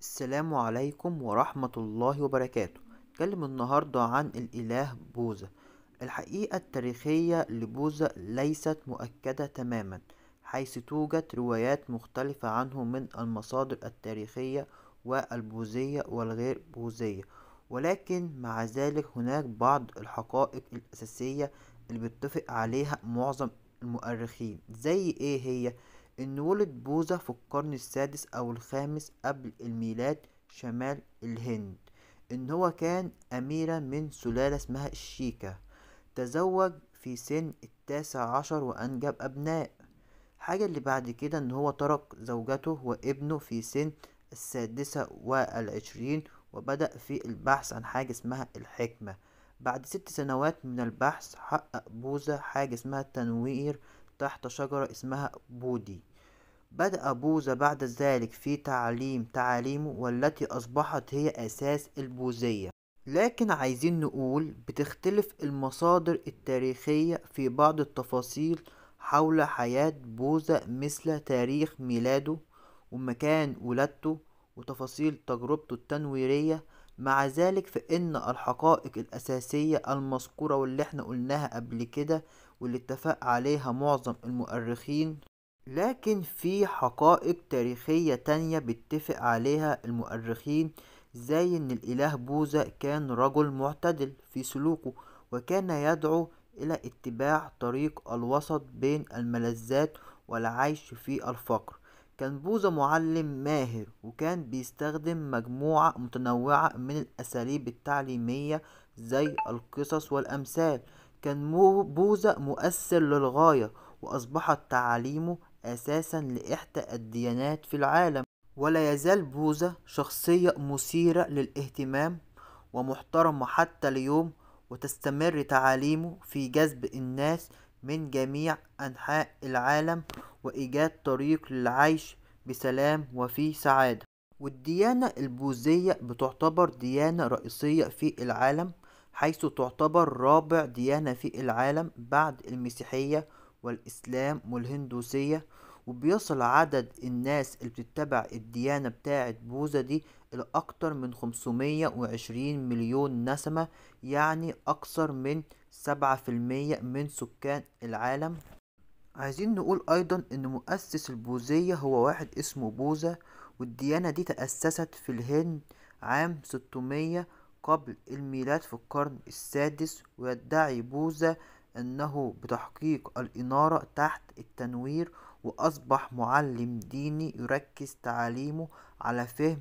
السلام عليكم ورحمة الله وبركاته نتكلم النهاردة عن الإله بوذا الحقيقة التاريخية لبوذا ليست مؤكدة تماما حيث توجد روايات مختلفة عنه من المصادر التاريخية والبوذية والغير بوذية ولكن مع ذلك هناك بعض الحقائق الأساسية اللي بيتفق عليها معظم المؤرخين زي ايه هي إن ولد بوذا في القرن السادس أو الخامس قبل الميلاد شمال الهند إن هو كان أميرا من سلالة اسمها الشيكا تزوج في سن التاسع عشر وأنجب أبناء حاجة اللي بعد كده إن هو ترك زوجته وابنه في سن السادسة والعشرين وبدأ في البحث عن حاجة اسمها الحكمة بعد ست سنوات من البحث حقق بوذا حاجة اسمها التنوير تحت شجرة اسمها بودي بدأ بوذا بعد ذلك في تعليم تعاليمه والتي أصبحت هي أساس البوذية لكن عايزين نقول بتختلف المصادر التاريخية في بعض التفاصيل حول حياة بوذا مثل تاريخ ميلاده ومكان ولادته وتفاصيل تجربته التنويرية مع ذلك فإن الحقائق الأساسية المذكورة واللي احنا قلناها قبل كده واللي اتفق عليها معظم المؤرخين لكن في حقائق تاريخية تانية بيتفق عليها المؤرخين زي ان الاله بوذا كان رجل معتدل في سلوكه وكان يدعو الى اتباع طريق الوسط بين الملذات والعيش في الفقر كان بوذا معلم ماهر وكان بيستخدم مجموعة متنوعة من الأساليب التعليمية زي القصص والأمثال كان بوذا مؤثر للغاية وأصبحت تعاليمه أساسا لإحدى الديانات في العالم ولا يزال بوذا شخصية مثيرة للاهتمام ومحترمة حتى اليوم وتستمر تعاليمه في جذب الناس من جميع أنحاء العالم وإيجاد طريق للعيش بسلام وفي سعادة والديانة البوذية بتعتبر ديانة رئيسية في العالم حيث تعتبر رابع ديانة في العالم بعد المسيحية والإسلام والهندوسية وبيصل عدد الناس اللي بتتبع الديانة بتاعة بوذا دي لأكتر من 520 مليون نسمة يعني أكثر من 7% من سكان العالم عايزين نقول أيضا إن مؤسس البوذية هو واحد اسمه بوذا والديانة دي تأسست في الهند عام 600 قبل الميلاد في القرن السادس ويدعي بوذا أنه بتحقيق الإنارة تحت التنوير وأصبح معلم ديني يركز تعاليمه على فهم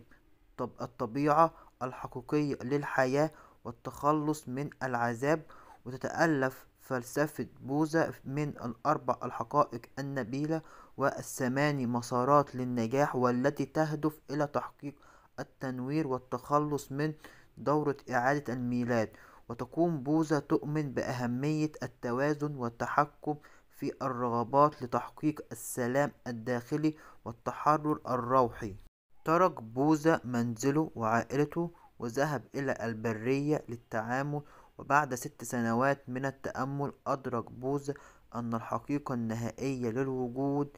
الطبيعة الحقيقية للحياة والتخلص من العذاب وتتألف فلسفة بوذا من الأربع الحقائق النبيلة والثماني مسارات للنجاح والتي تهدف إلى تحقيق التنوير والتخلص من دورة إعادة الميلاد وتقوم بوذا تؤمن بأهمية التوازن والتحكم في الرغبات لتحقيق السلام الداخلي والتحرر الروحي ترك بوذا منزله وعائلته وذهب إلى البرية للتعامل وبعد ست سنوات من التأمل أدرك بوذا أن الحقيقة النهائية للوجود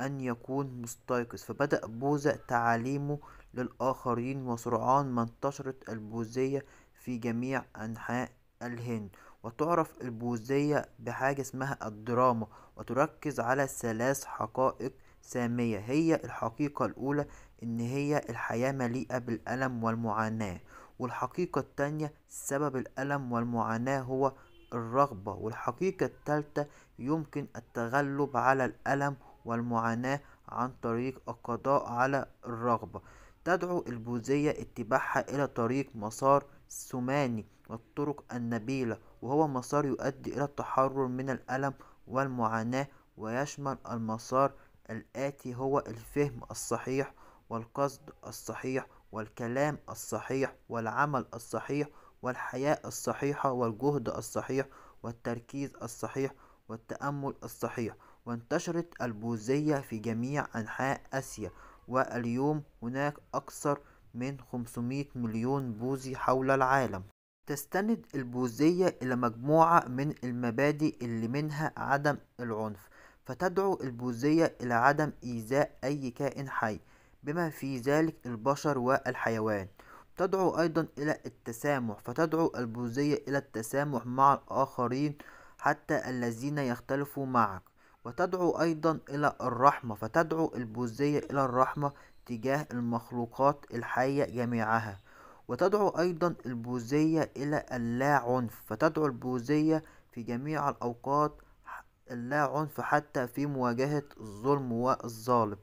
أن يكون مستيقظ فبدأ بوذا تعاليمه للآخرين وسرعان ما انتشرت البوذية في جميع أنحاء الهند وتعرف البوذية بحاجة اسمها الدراما وتركز على ثلاث حقائق سامية هي الحقيقة الأولى إن هي الحياة مليئة بالألم والمعاناة والحقيقة التانية سبب الألم والمعاناة هو الرغبة والحقيقة التالتة يمكن التغلب على الألم والمعاناة عن طريق القضاء على الرغبة تدعو البوذية اتباعها إلى طريق مسار السماني والطرق النبيلة وهو مسار يؤدي إلى التحرر من الألم والمعاناة ويشمل المسار الآتي هو الفهم الصحيح والقصد الصحيح والكلام الصحيح والعمل الصحيح والحياة الصحيحة والجهد الصحيح والتركيز الصحيح والتأمل الصحيح وانتشرت البوذية في جميع أنحاء آسيا واليوم هناك أكثر من 500 مليون بوذي حول العالم تستند البوذية إلى مجموعة من المبادئ اللي منها عدم العنف فتدعو البوذية إلى عدم إيذاء أي كائن حي بما في ذلك البشر والحيوان تدعو أيضا إلى التسامح فتدعو البوذية إلى التسامح مع الآخرين حتى الذين يختلفوا معك وتدعو أيضا إلى الرحمة فتدعو البوذية إلى الرحمة تجاه المخلوقات الحية جميعها وتدعو أيضا البوذية إلى اللا عنف فتدعو البوذية في جميع الأوقات اللا عنف حتى في مواجهة الظلم والظالم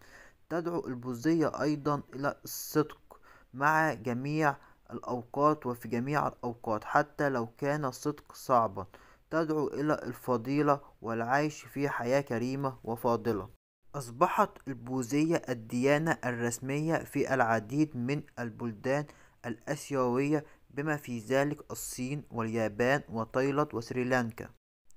تدعو البوذية أيضا إلى الصدق مع جميع الأوقات وفي جميع الأوقات حتى لو كان الصدق صعبا تدعو إلى الفضيلة والعيش في حياة كريمة وفاضلة أصبحت البوذية الديانة الرسمية في العديد من البلدان الآسيوية بما في ذلك الصين واليابان وتايلاند وسريلانكا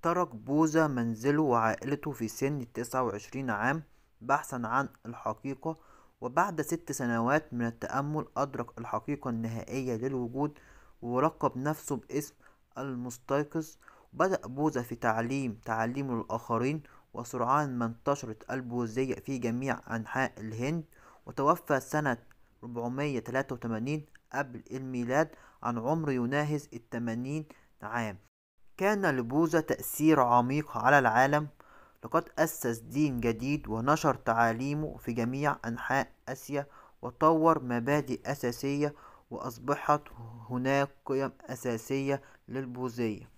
ترك بوذا منزله وعائلته في سن 29 عام بحثا عن الحقيقة وبعد ست سنوات من التأمل أدرك الحقيقة النهائية للوجود ورقب نفسه باسم المستيقظ بدأ بوذا في تعليم تعليم للآخرين وسرعان ما انتشرت البوذية في جميع أنحاء الهند وتوفى سنة 483 قبل الميلاد عن عمر يناهز الثمانين عام كان لبوذا تأثير عميق على العالم لقد أسس دين جديد ونشر تعاليمه في جميع أنحاء آسيا وطور مبادئ أساسية وأصبحت هناك قيم أساسية للبوذية